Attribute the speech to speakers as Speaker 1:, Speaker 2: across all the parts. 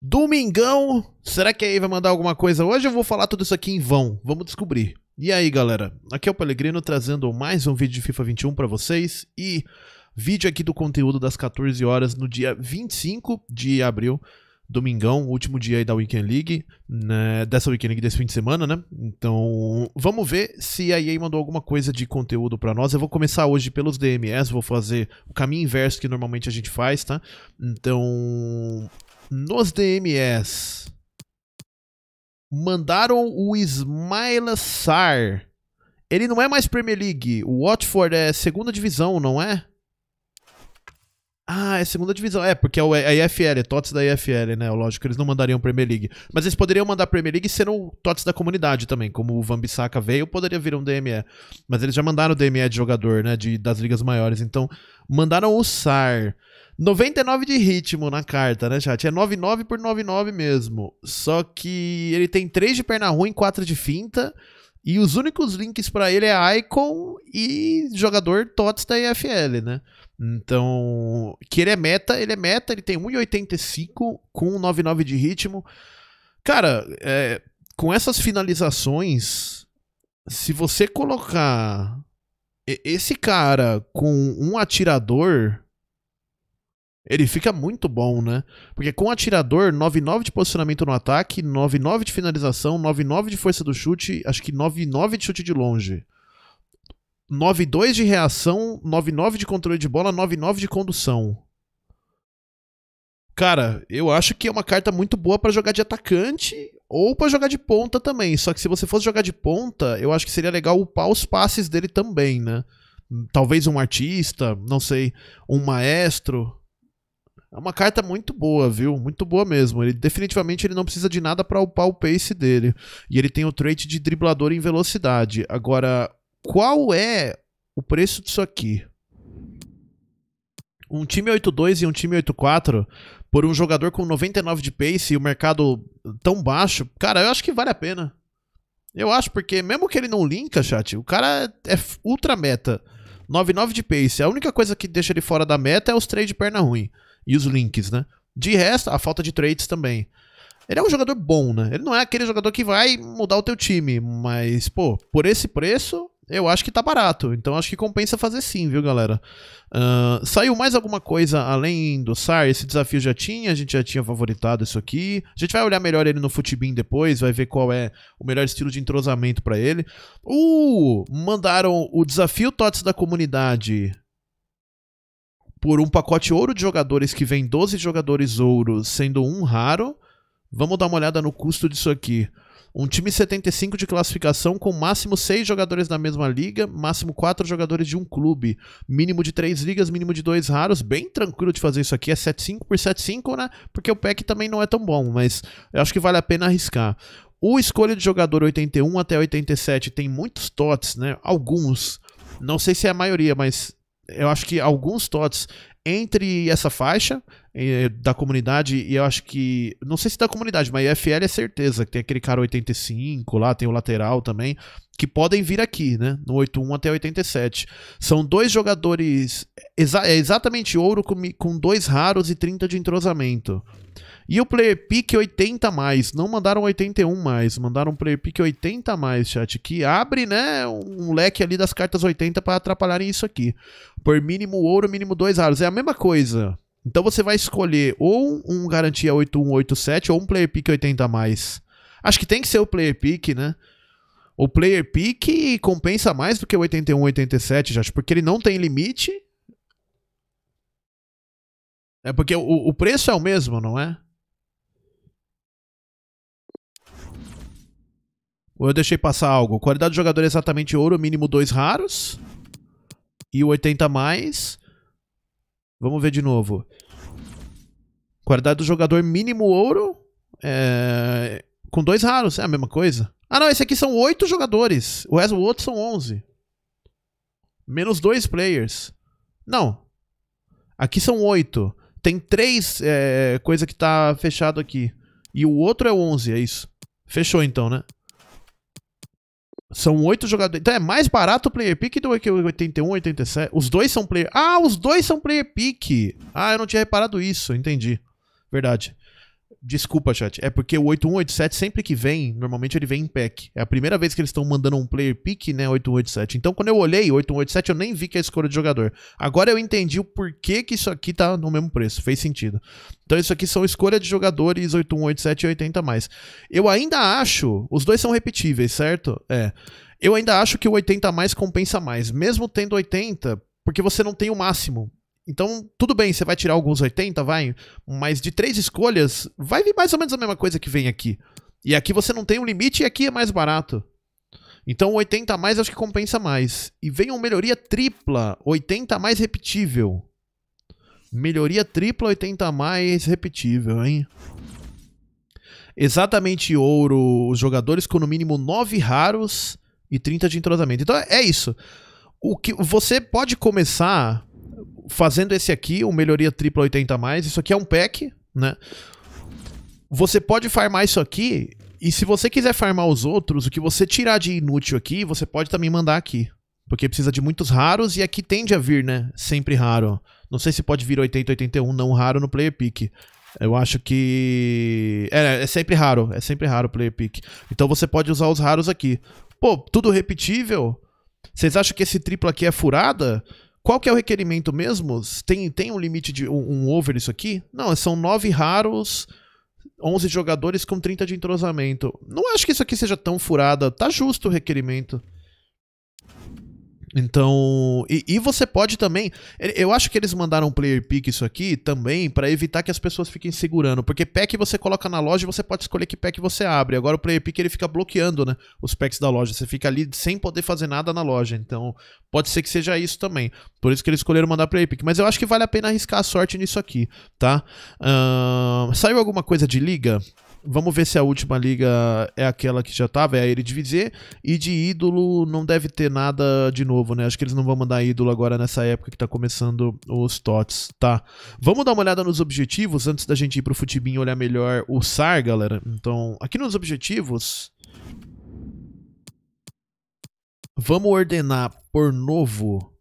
Speaker 1: Domingão, será que a vai mandar alguma coisa hoje? Eu vou falar tudo isso aqui em vão, vamos descobrir. E aí, galera? Aqui é o Pelegrino trazendo mais um vídeo de FIFA 21 para vocês e vídeo aqui do conteúdo das 14 horas no dia 25 de abril, domingão, último dia aí da Weekend League, né? dessa Weekend League desse fim de semana, né? Então, vamos ver se a EA mandou alguma coisa de conteúdo para nós. Eu vou começar hoje pelos DMS, vou fazer o caminho inverso que normalmente a gente faz, tá? Então, nos DMs. Mandaram o Ismail Sar. Ele não é mais Premier League. O Watford é segunda divisão, não é? Ah, é segunda divisão. É, porque é a IFL, é TOTS da IFL, né? Lógico, eles não mandariam Premier League. Mas eles poderiam mandar Premier League sendo TOTS da comunidade também. Como o Van Bissaka veio, poderia vir um DME. Mas eles já mandaram o DME de jogador, né? De, das ligas maiores. Então, mandaram o SAR. 99 de ritmo na carta, né, chat? É 99 por 99 mesmo. Só que ele tem 3 de perna ruim, 4 de finta. E os únicos links para ele é Icon e jogador TOTS da EFL, né? Então, que ele é meta, ele é meta, ele tem 1,85 com 99 de ritmo. Cara, é, com essas finalizações, se você colocar esse cara com um atirador ele fica muito bom, né? Porque com atirador, 9-9 de posicionamento no ataque, 9-9 de finalização, 9-9 de força do chute, acho que 9-9 de chute de longe. 9-2 de reação, 9-9 de controle de bola, 9-9 de condução. Cara, eu acho que é uma carta muito boa para jogar de atacante ou para jogar de ponta também. Só que se você fosse jogar de ponta, eu acho que seria legal upar os passes dele também, né? Talvez um artista, não sei, um maestro, é uma carta muito boa, viu? Muito boa mesmo. Ele definitivamente ele não precisa de nada para upar o pace dele. E ele tem o trait de driblador em velocidade. Agora, qual é o preço disso aqui? Um time 8-2 e um time 8-4 por um jogador com 99 de pace e o mercado tão baixo, cara, eu acho que vale a pena. Eu acho, porque mesmo que ele não linka, chat, o cara é ultra meta. 99 de pace. A única coisa que deixa ele fora da meta é os três de perna ruim e os links, né? De resto, a falta de trades também. Ele é um jogador bom, né? Ele não é aquele jogador que vai mudar o teu time, mas, pô, por esse preço, eu acho que tá barato. Então acho que compensa fazer sim, viu, galera? Uh, saiu mais alguma coisa além do SAR? Esse desafio já tinha, a gente já tinha favoritado isso aqui. A gente vai olhar melhor ele no Futibin depois, vai ver qual é o melhor estilo de entrosamento para ele. Uh! Mandaram o desafio TOTS da comunidade por um pacote ouro de jogadores que vem 12 jogadores ouro, sendo um raro. Vamos dar uma olhada no custo disso aqui. Um time 75 de classificação com máximo 6 jogadores da mesma liga, máximo 4 jogadores de um clube, mínimo de 3 ligas, mínimo de 2 raros. Bem tranquilo de fazer isso aqui, é 75 por 75, né? Porque o pack também não é tão bom, mas eu acho que vale a pena arriscar. O escolha de jogador 81 até 87 tem muitos tots, né? Alguns. Não sei se é a maioria, mas eu acho que alguns TOTS entre essa faixa eh, da comunidade, e eu acho que. Não sei se da comunidade, mas IFL é certeza, que tem aquele cara 85 lá, tem o lateral também, que podem vir aqui, né? No 81 até 87. São dois jogadores. é exatamente ouro com dois raros e 30 de entrosamento. E o player pick 80 mais. Não mandaram 81 mais, mandaram um player pick 80 mais, chat. Que abre, né, um leque ali das cartas 80 para atrapalharem isso aqui. Por mínimo ouro, mínimo dois aros. É a mesma coisa. Então você vai escolher ou um garantia 8187 ou um player pick 80 mais. Acho que tem que ser o player pick, né? O player pick compensa mais do que o 81, 87, já, porque ele não tem limite. É porque o, o preço é o mesmo, não é? Ou eu deixei passar algo? Qualidade do jogador é exatamente ouro, mínimo dois raros. E o 80 mais. Vamos ver de novo. Qualidade do jogador mínimo ouro. É... Com dois raros, é a mesma coisa. Ah não, esse aqui são oito jogadores. O resto, o outro são 11. Menos dois players. Não. Aqui são oito. Tem três é, coisa que tá fechado aqui. E o outro é 11, é isso. Fechou então, né? São oito jogadores. Então é mais barato o player pick do que o 81, 87. Os dois são player. Ah, os dois são player pick. Ah, eu não tinha reparado isso. Entendi. Verdade. Desculpa, chat. É porque o 8187, sempre que vem, normalmente ele vem em pack. É a primeira vez que eles estão mandando um player pick, né? 8187. Então, quando eu olhei 8187, eu nem vi que é a escolha de jogador. Agora eu entendi o porquê que isso aqui tá no mesmo preço. Fez sentido. Então, isso aqui são escolha de jogadores 8187 e 80 mais. Eu ainda acho. Os dois são repetíveis, certo? É. Eu ainda acho que o 80 mais compensa mais. Mesmo tendo 80, porque você não tem o máximo. Então, tudo bem, você vai tirar alguns 80, vai, mas de três escolhas, vai vir mais ou menos a mesma coisa que vem aqui. E aqui você não tem um limite e aqui é mais barato. Então, 80 a mais acho que compensa mais. E vem uma melhoria tripla, 80 a mais repetível. Melhoria tripla, 80 a mais repetível, hein? Exatamente ouro, os jogadores com no mínimo 9 raros e 30 de entrosamento. Então, é isso. O que você pode começar fazendo esse aqui, o melhoria tripla 80 mais, isso aqui é um pack, né? Você pode farmar isso aqui, e se você quiser farmar os outros, o que você tirar de inútil aqui, você pode também mandar aqui. Porque precisa de muitos raros e aqui tende a vir, né? Sempre raro. Não sei se pode vir 80, 81 não raro no player pick. Eu acho que. É, é sempre raro. É sempre raro o player pick. Então você pode usar os raros aqui. Pô, tudo repetível? Vocês acham que esse triplo aqui é furada? Qual que é o requerimento mesmo? Tem, tem um limite de um, um over isso aqui? Não, são nove raros, 11 jogadores com 30 de entrosamento. Não acho que isso aqui seja tão furada. Tá justo o requerimento. Então, e, e, você pode também. Eu acho que eles mandaram um player pick isso aqui também para evitar que as pessoas fiquem segurando, porque pack você coloca na loja e você pode escolher que pack você abre. Agora o player pick ele fica bloqueando, né, os packs da loja. Você fica ali sem poder fazer nada na loja. Então, pode ser que seja isso também. Por isso que eles escolheram mandar player pick. Mas eu acho que vale a pena arriscar a sorte nisso aqui, tá? Uh, saiu alguma coisa de liga? Vamos ver se a última liga é aquela que já estava, é a Eredivisie. E de ídolo não deve ter nada de novo, né? Acho que eles não vão mandar ídolo agora nessa época que está começando os TOTS, tá? Vamos dar uma olhada nos objetivos antes da gente ir pro e olhar melhor o SAR, galera. Então, aqui nos objetivos... Vamos ordenar por novo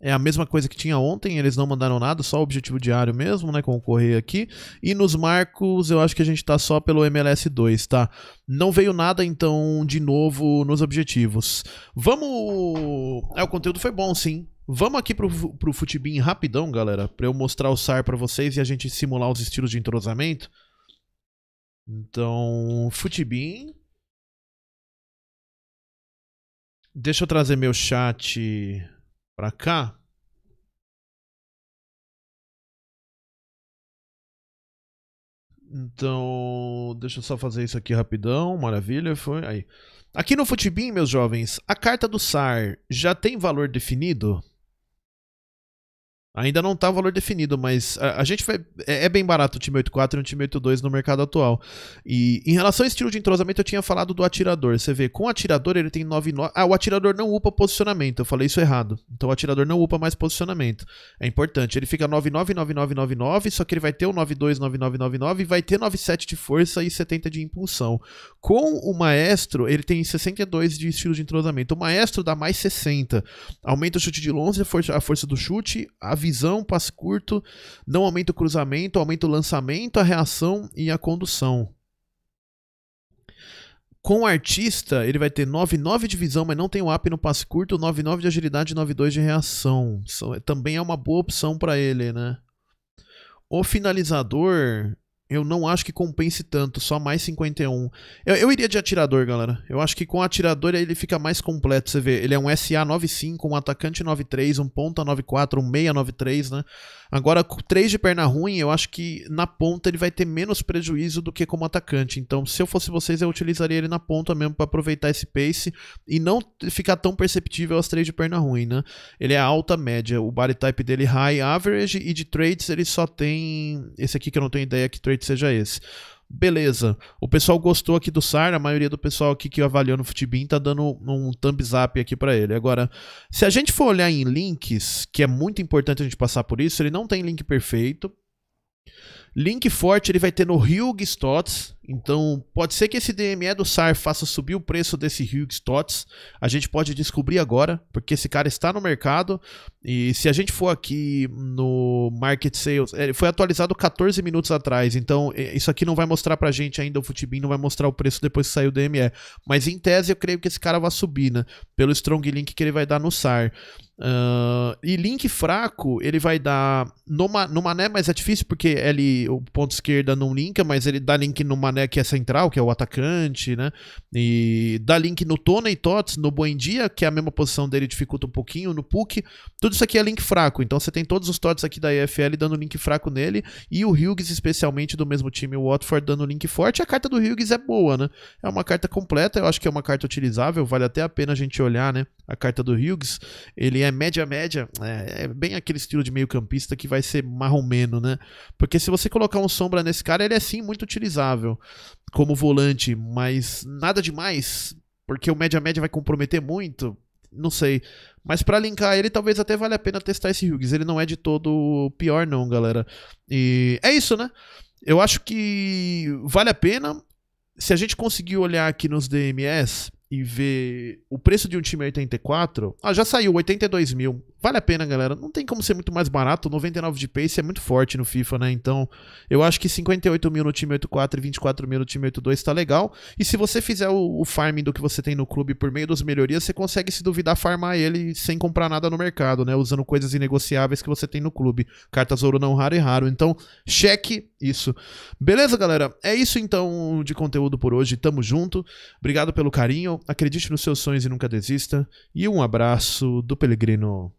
Speaker 1: é a mesma coisa que tinha ontem, eles não mandaram nada, só o objetivo diário mesmo, né, concorrer aqui. E nos marcos, eu acho que a gente tá só pelo MLS 2, tá? Não veio nada, então, de novo nos objetivos. Vamos... É, o conteúdo foi bom, sim. Vamos aqui pro, pro Futibin rapidão, galera, pra eu mostrar o SAR pra vocês e a gente simular os estilos de entrosamento. Então, Futibin... Deixa eu trazer meu chat Pra cá. Então, deixa eu só fazer isso aqui rapidão. Maravilha, foi aí. Aqui no Futibin, meus jovens, a carta do SAR já tem valor definido? Ainda não está o valor definido, mas a, a gente vai. É, é, bem barato o time 8.4 e o time 8.2 no mercado atual. E em relação ao estilo de entrosamento, eu tinha falado do atirador. Você vê, com o atirador ele tem 99. Ah, o atirador não upa posicionamento. Eu falei isso errado. Então o atirador não upa mais posicionamento. É importante. Ele fica 999999, só que ele vai ter o 929999 e vai ter 97 de força e 70 de impulsão. Com o maestro, ele tem 62 de estilo de entrosamento. O maestro dá mais 60. Aumenta o chute de longe, a força do chute, a visão, passe curto, não aumenta o cruzamento, aumenta o lançamento, a reação e a condução. Com o artista, ele vai ter 9-9 de visão, mas não tem o up no passe curto, 9-9 de agilidade e 9-2 de reação. Também é uma boa opção para ele, né? O finalizador, eu não acho que compense tanto, só mais 51. Eu, eu iria de atirador, galera. Eu acho que com atirador ele fica mais completo, você vê. Ele é um SA-95, um atacante 93, um ponta 94, um meia 93, né? Agora, com 3 de perna ruim, eu acho que na ponta ele vai ter menos prejuízo do que como atacante. Então, se eu fosse vocês, eu utilizaria ele na ponta mesmo para aproveitar esse pace e não ficar tão perceptível as 3 de perna ruim, né? Ele é alta média, o body type dele high average e de trades ele só tem esse aqui que eu não tenho ideia que trade verdict seja esse. Beleza. O pessoal gostou aqui do SAR, a maioria do pessoal aqui que avaliou no Futibin tá dando um thumbs up aqui para ele. Agora, se a gente for olhar em links, que é muito importante a gente passar por isso, ele não tem link perfeito. Link forte ele vai ter no Hugh Stots, então, pode ser que esse DME do SAR faça subir o preço desse Hughes TOTS. A gente pode descobrir agora, porque esse cara está no mercado. E se a gente for aqui no Market Sales, ele é, foi atualizado 14 minutos atrás. Então, é, isso aqui não vai mostrar pra gente ainda, o Futibin não vai mostrar o preço depois que sair o DME. Mas em tese, eu creio que esse cara vai subir, né? Pelo strong link que ele vai dar no SAR. Uh, e link fraco, ele vai dar no, no mané, mas é difícil porque ele, o ponto esquerda não linka, mas ele dá link no mané né, que é central, que é o atacante, né? E dá link no Tony Tots, no Buendia, Dia, que é a mesma posição dele, dificulta um pouquinho, no Puck. Tudo isso aqui é link fraco. Então você tem todos os Tots aqui da EFL dando link fraco nele. E o Hughes, especialmente do mesmo time, o Watford, dando link forte. A carta do Hughes é boa, né? É uma carta completa, eu acho que é uma carta utilizável, vale até a pena a gente olhar, né? A carta do Hughes. Ele é média-média, é, é bem aquele estilo de meio-campista que vai ser marromeno, né? Porque se você colocar um sombra nesse cara, ele é sim muito utilizável como volante, mas nada demais, porque o média-média vai comprometer muito, não sei. Mas para linkar ele, talvez até valha a pena testar esse Hughes. Ele não é de todo pior, não, galera. E é isso, né? Eu acho que vale a pena. Se a gente conseguir olhar aqui nos DMS, e ver o preço de um time 84, ah, já saiu 82 mil. Vale a pena, galera. Não tem como ser muito mais barato. 99 de pace é muito forte no FIFA, né? Então, eu acho que 58 mil no time 84 e 24 mil no time 82 tá legal. E se você fizer o, o farming do que você tem no clube por meio das melhorias, você consegue se duvidar farmar ele sem comprar nada no mercado, né? Usando coisas inegociáveis que você tem no clube. Cartas ouro não raro e raro. Então, cheque isso. Beleza, galera? É isso então de conteúdo por hoje. Tamo junto. Obrigado pelo carinho. Acredite nos seus sonhos e nunca desista. E um abraço do Pelegrino.